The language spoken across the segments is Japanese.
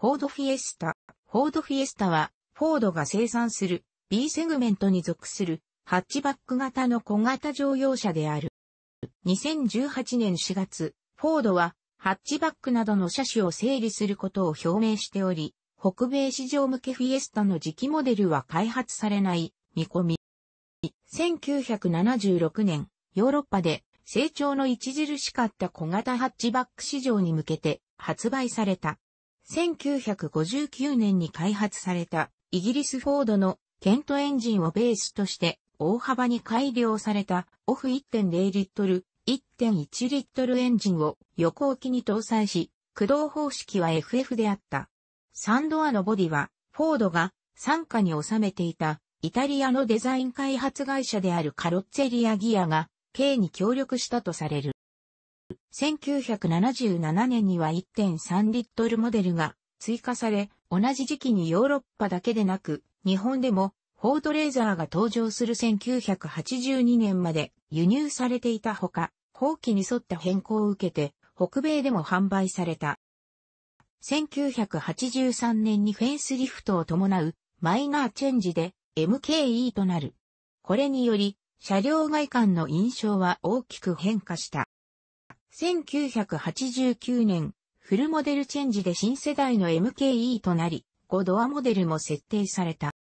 フォードフィエスタ。フォードフィエスタは、フォードが生産する B セグメントに属するハッチバック型の小型乗用車である。2018年4月、フォードはハッチバックなどの車種を整理することを表明しており、北米市場向けフィエスタの次期モデルは開発されない見込み。1976年、ヨーロッパで成長の著しかった小型ハッチバック市場に向けて発売された。1959年に開発されたイギリスフォードのケントエンジンをベースとして大幅に改良されたオフ1.0リットル、1.1リットルエンジンを横置きに搭載し、駆動方式は FF であった。サンドアのボディはフォードが傘下に収めていたイタリアのデザイン開発会社であるカロッツェリアギアが K に協力したとされる。1977年には1.3リットルモデルが追加され、同じ時期にヨーロッパだけでなく、日本でもフォードレーザーが登場する1982年まで輸入されていたほか、法規に沿った変更を受けて、北米でも販売された。1983年にフェンスリフトを伴うマイナーチェンジで MKE となる。これにより、車両外観の印象は大きく変化した。1989年、フルモデルチェンジで新世代の MKE となり、5ドアモデルも設定された。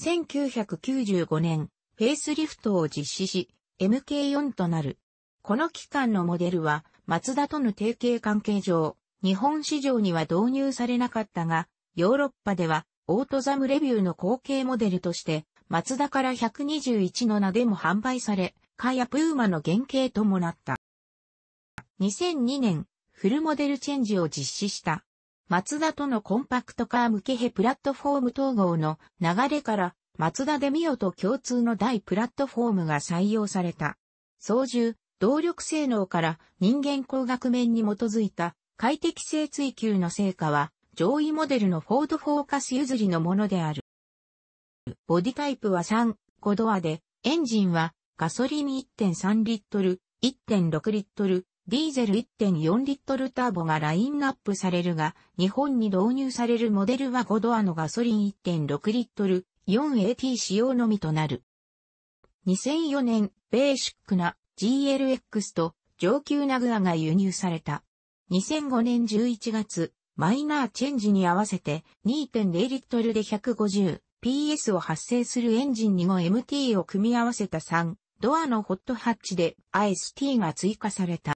1995年、フェイスリフトを実施し、MK4 となる。この期間のモデルは、マツダとの提携関係上、日本市場には導入されなかったが、ヨーロッパでは、オートザムレビューの後継モデルとして、マツダから121の名でも販売され、カヤプーマの原型ともなった。2002年、フルモデルチェンジを実施した。マツダとのコンパクトカー向けヘプラットフォーム統合の流れから、マツダデミオと共通の大プラットフォームが採用された。操縦、動力性能から人間工学面に基づいた快適性追求の成果は、上位モデルのフォードフォーカス譲りのものである。ボディタイプは3、5ドアで、エンジンはガソリン1.3リットル、1.6リットル、ディーゼル1.4リットルターボがラインナップされるが、日本に導入されるモデルは5ドアのガソリン1.6リットル 4AT 仕様のみとなる。2004年、ベーシックな GLX と上級ナグアが輸入された。2005年11月、マイナーチェンジに合わせて2.0リットルで 150PS を発生するエンジンにも MT を組み合わせた3ドアのホットハッチで IST が追加された。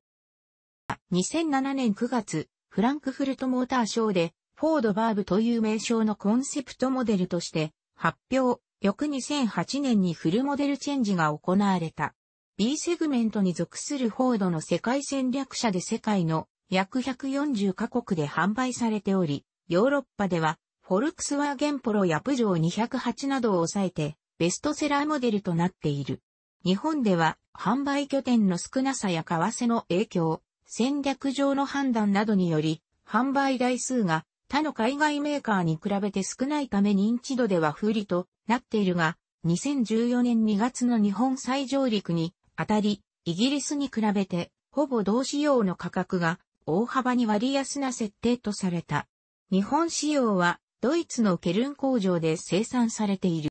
2007年9月、フランクフルトモーターショーで、フォードバーブという名称のコンセプトモデルとして発表、翌2008年にフルモデルチェンジが行われた。B セグメントに属するフォードの世界戦略車で世界の約140カ国で販売されており、ヨーロッパでは、フォルクスワーゲンポロやプジョー208などを抑えて、ベストセラーモデルとなっている。日本では、販売拠点の少なさや為替の影響、戦略上の判断などにより、販売台数が他の海外メーカーに比べて少ないため認知度では不利となっているが、2014年2月の日本再上陸にあたり、イギリスに比べてほぼ同仕様の価格が大幅に割安な設定とされた。日本仕様はドイツのケルン工場で生産されている。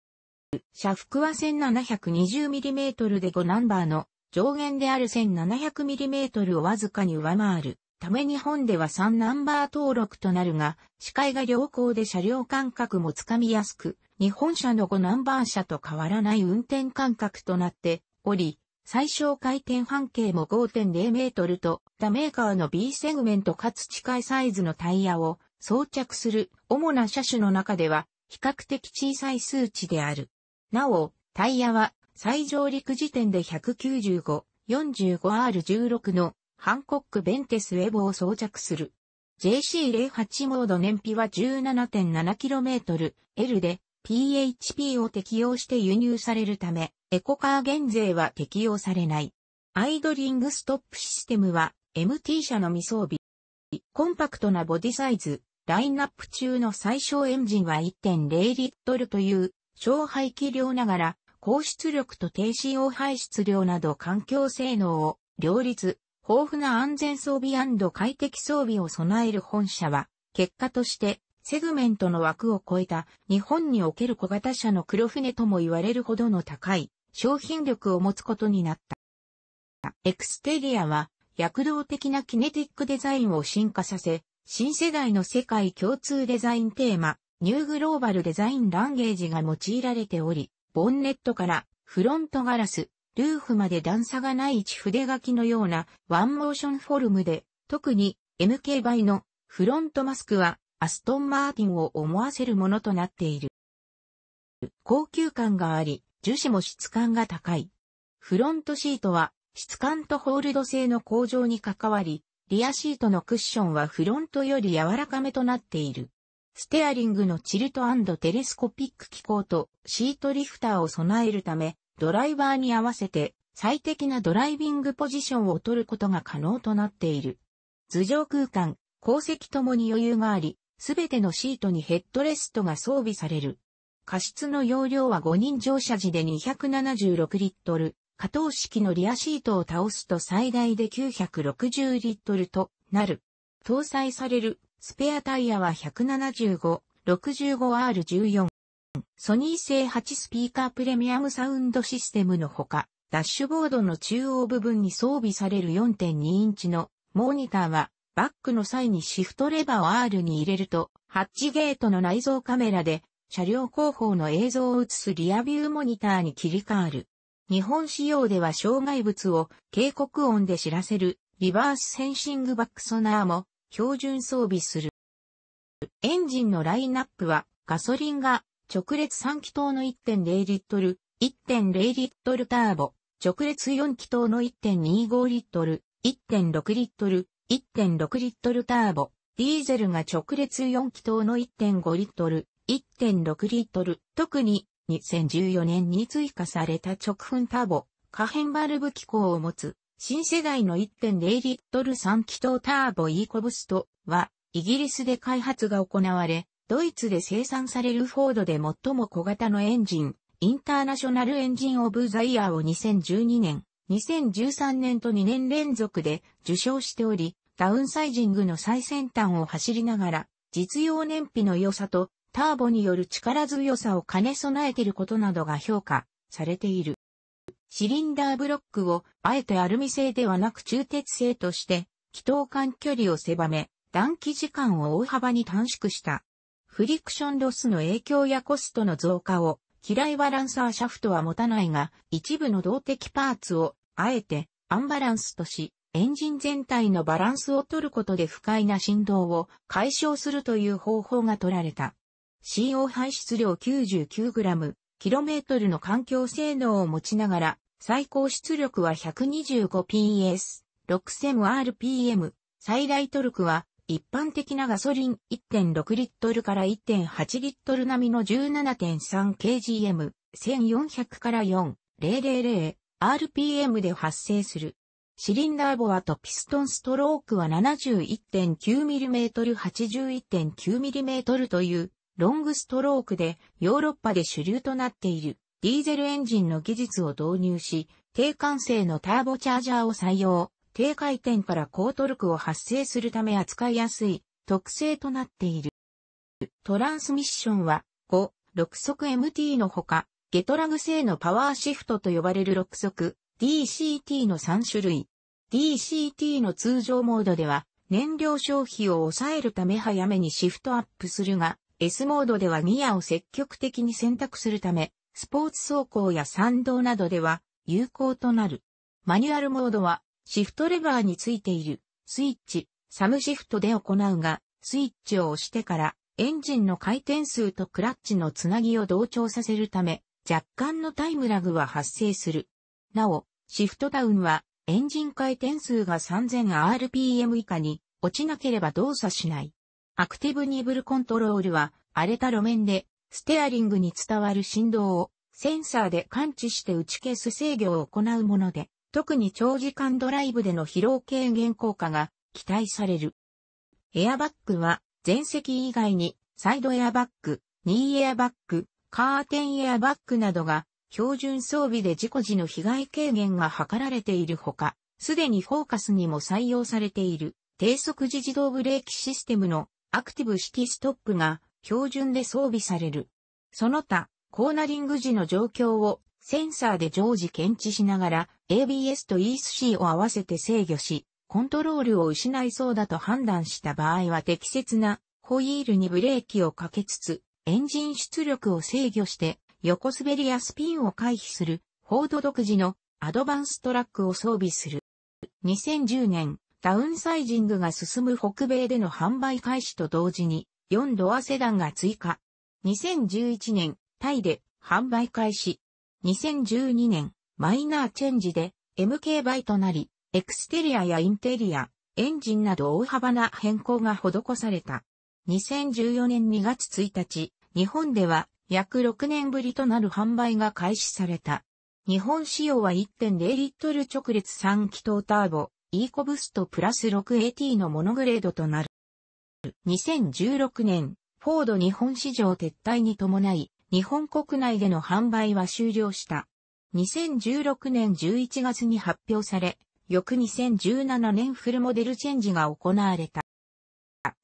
車幅は 1720mm で5ナンバーの上限である 1700mm をわずかに上回るため日本では3ナンバー登録となるが、視界が良好で車両間隔もつかみやすく、日本車の5ナンバー車と変わらない運転間隔となっており、最小回転半径も5.0メートルと、他メーカーの B セグメントかつ近いサイズのタイヤを装着する主な車種の中では比較的小さい数値である。なお、タイヤは最上陸時点で 195-45R16 のハンコックベンテスウェボを装着する。JC08 モード燃費は 17.7km/L で PHP を適用して輸入されるため、エコカー減税は適用されない。アイドリングストップシステムは MT 車の未装備。コンパクトなボディサイズ、ラインナップ中の最小エンジンは1.0リットルという小排気量ながら高出力と低使用排出量など環境性能を両立、豊富な安全装備快適装備を備える本社は、結果として、セグメントの枠を超えた日本における小型車の黒船とも言われるほどの高い商品力を持つことになった。エクステリアは躍動的なキネティックデザインを進化させ、新世代の世界共通デザインテーマ、ニューグローバルデザインランゲージが用いられており、ボンネットからフロントガラス、ルーフまで段差がない一筆書きのようなワンモーションフォルムで、特に MK 倍のフロントマスクはアストンマーティンを思わせるものとなっている。高級感があり、樹脂も質感が高い。フロントシートは質感とホールド性の向上に関わり、リアシートのクッションはフロントより柔らかめとなっている。ステアリングのチルトテレスコピック機構とシートリフターを備えるため、ドライバーに合わせて最適なドライビングポジションを取ることが可能となっている。頭上空間、後席ともに余裕があり、すべてのシートにヘッドレストが装備される。過失の容量は5人乗車時で276リットル、加藤式のリアシートを倒すと最大で960リットルとなる。搭載されるスペアタイヤは 175-65R14。ソニー製8スピーカープレミアムサウンドシステムのほか、ダッシュボードの中央部分に装備される4.2インチのモニターは、バックの際にシフトレバーを R に入れると、ハッチゲートの内蔵カメラで、車両後方の映像を映すリアビューモニターに切り替わる。日本仕様では障害物を警告音で知らせるリバースセンシングバックソナーも標準装備する。エンジンのラインナップは、ガソリンが直列3気筒の1.0リットル、1.0リットルターボ、直列4気筒の1.25リットル、1.6リットル、1.6リットルターボ、ディーゼルが直列4気筒の1.5リットル、1.6リットル、特に2014年に追加された直噴ターボ、可変バルブ機構を持つ新世代の1.0リットル3気筒ターボ e コブストは、イギリスで開発が行われ、ドイツで生産されるフォードで最も小型のエンジン、インターナショナルエンジンオブザイヤーを2012年、2013年と2年連続で受賞しており、ダウンサイジングの最先端を走りながら、実用燃費の良さとターボによる力強さを兼ね備えていることなどが評価されている。シリンダーブロックを、あえてアルミ製ではなく中鉄製として、気筒間距離を狭め、暖気時間を大幅に短縮した。フリクションロスの影響やコストの増加を、嫌いバランサーシャフトは持たないが、一部の動的パーツを、あえて、アンバランスとし、エンジン全体のバランスを取ることで不快な振動を解消するという方法が取られた。CO 排出量 99g、km の環境性能を持ちながら、最高出力は 125PS、6000rpm、最大トルクは、一般的なガソリン1.6リットルから1.8リットル並みの 17.3kgm、1400から 4000rpm で発生する。シリンダーボアとピストンストロークは 71.9mm、81.9mm というロングストロークでヨーロッパで主流となっているディーゼルエンジンの技術を導入し、低完性のターボチャージャーを採用、低回転から高トルクを発生するため扱いやすい特性となっている。トランスミッションは5、6速 MT のほか、ゲトラグ製のパワーシフトと呼ばれる6速 DCT の3種類。DCT の通常モードでは燃料消費を抑えるため早めにシフトアップするが、S モードではギアを積極的に選択するため、スポーツ走行や参道などでは有効となる。マニュアルモードはシフトレバーについているスイッチ、サムシフトで行うが、スイッチを押してからエンジンの回転数とクラッチのつなぎを同調させるため、若干のタイムラグは発生する。なお、シフトダウンはエンジン回転数が 3000rpm 以下に落ちなければ動作しない。アクティブニブルコントロールは荒れた路面でステアリングに伝わる振動をセンサーで感知して打ち消す制御を行うもので、特に長時間ドライブでの疲労軽減効果が期待される。エアバッグは前席以外にサイドエアバッグ、ニーエアバッグ、カーテンエアバッグなどが標準装備で事故時の被害軽減が図られているほか、すでにフォーカスにも採用されている低速時自動ブレーキシステムのアクティブシティストップが標準で装備される。その他、コーナリング時の状況をセンサーで常時検知しながら ABS と ESC を合わせて制御し、コントロールを失いそうだと判断した場合は適切なホイールにブレーキをかけつつ、エンジン出力を制御して横滑りやスピンを回避する、フォード独自のアドバンストラックを装備する。2010年、ダウンサイジングが進む北米での販売開始と同時に4ドアセダンが追加。2011年、タイで販売開始。2012年、マイナーチェンジで MK 倍となり、エクステリアやインテリア、エンジンなど大幅な変更が施された。2014年2月1日、日本では約6年ぶりとなる販売が開始された。日本仕様は1.0リットル直列3気筒ターボ、ーコブストプラス 6AT のモノグレードとなる。2016年、フォード日本市場撤退に伴い、日本国内での販売は終了した。2016年11月に発表され、翌2017年フルモデルチェンジが行われた。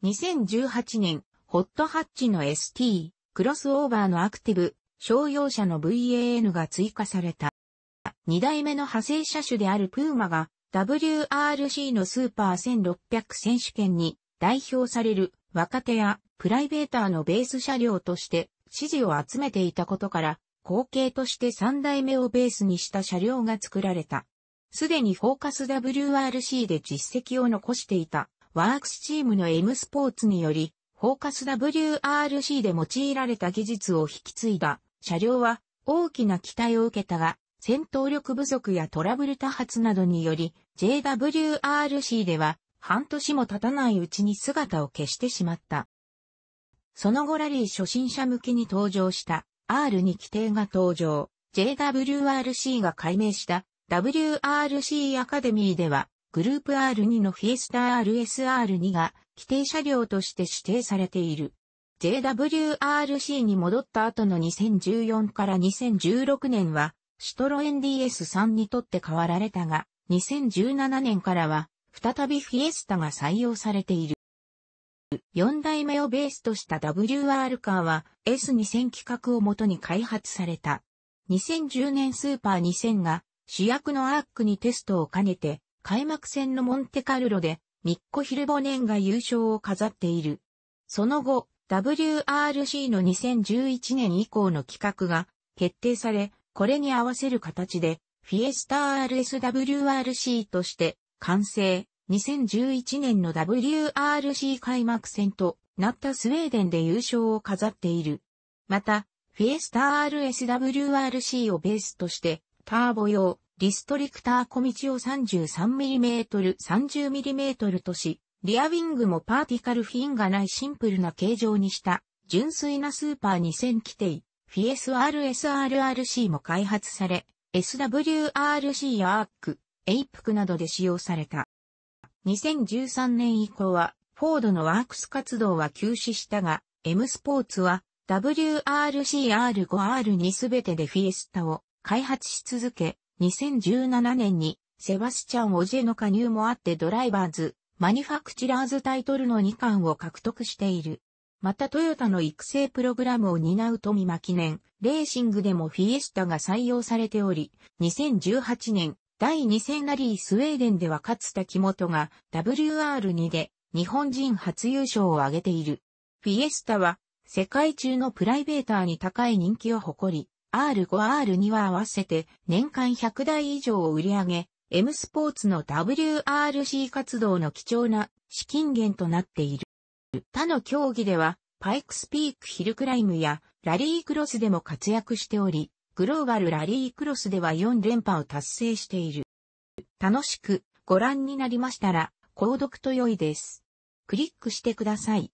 2018年、ホットハッチの ST、クロスオーバーのアクティブ、商用車の VAN が追加された。2代目の派生車種であるプーマが WRC のスーパー1600選手権に代表される若手やプライベーターのベース車両として支持を集めていたことから、後継として3代目をベースにした車両が作られた。すでにフォーカス WRC で実績を残していたワークスチームの M スポーツにより、フォーカス WRC で用いられた技術を引き継いだ車両は大きな期待を受けたが、戦闘力不足やトラブル多発などにより、JWRC では半年も経たないうちに姿を消してしまった。その後ラリー初心者向けに登場した R2 規定が登場、JWRC が改名した WRC アカデミーでは、グループ R2 のフィエスタ RSR2 が規定車両として指定されている。JWRC に戻った後の2014から2016年は、シトロエン DS3 にとって変わられたが、2017年からは、再びフィエスタが採用されている。4代目をベースとした WR カーは S2000 規格をもとに開発された。2010年スーパー2000が主役のアークにテストを兼ねて開幕戦のモンテカルロでミッコ・ヒルボネンが優勝を飾っている。その後、WRC の2011年以降の企画が決定され、これに合わせる形で、フィエスタ RSWRC として完成、2011年の WRC 開幕戦となったスウェーデンで優勝を飾っている。また、フィエスタ RSWRC をベースとして、ターボ用、リストリクター小道を 33mm、30mm とし、リアウィングもパーティカルフィンがないシンプルな形状にした、純粋なスーパー2000規定。フィ SRSRRC も開発され、SWRC や ARC、a p c などで使用された。2013年以降は、フォードのワークス活動は休止したが、M スポーツは WRCR5R にすべてでフィエスタを開発し続け、2017年にセバスチャン・オジェの加入もあってドライバーズ、マニファクチラーズタイトルの2巻を獲得している。またトヨタの育成プログラムを担う富間記念、レーシングでもフィエスタが採用されており、2018年、第2戦ラリースウェーデンでは勝田木本が WR2 で日本人初優勝を挙げている。フィエスタは世界中のプライベーターに高い人気を誇り、R5、R2 は合わせて年間100台以上を売り上げ、M スポーツの WRC 活動の貴重な資金源となっている。他の競技では、パイクスピークヒルクライムやラリークロスでも活躍しており、グローバルラリークロスでは4連覇を達成している。楽しくご覧になりましたら、購読と良いです。クリックしてください。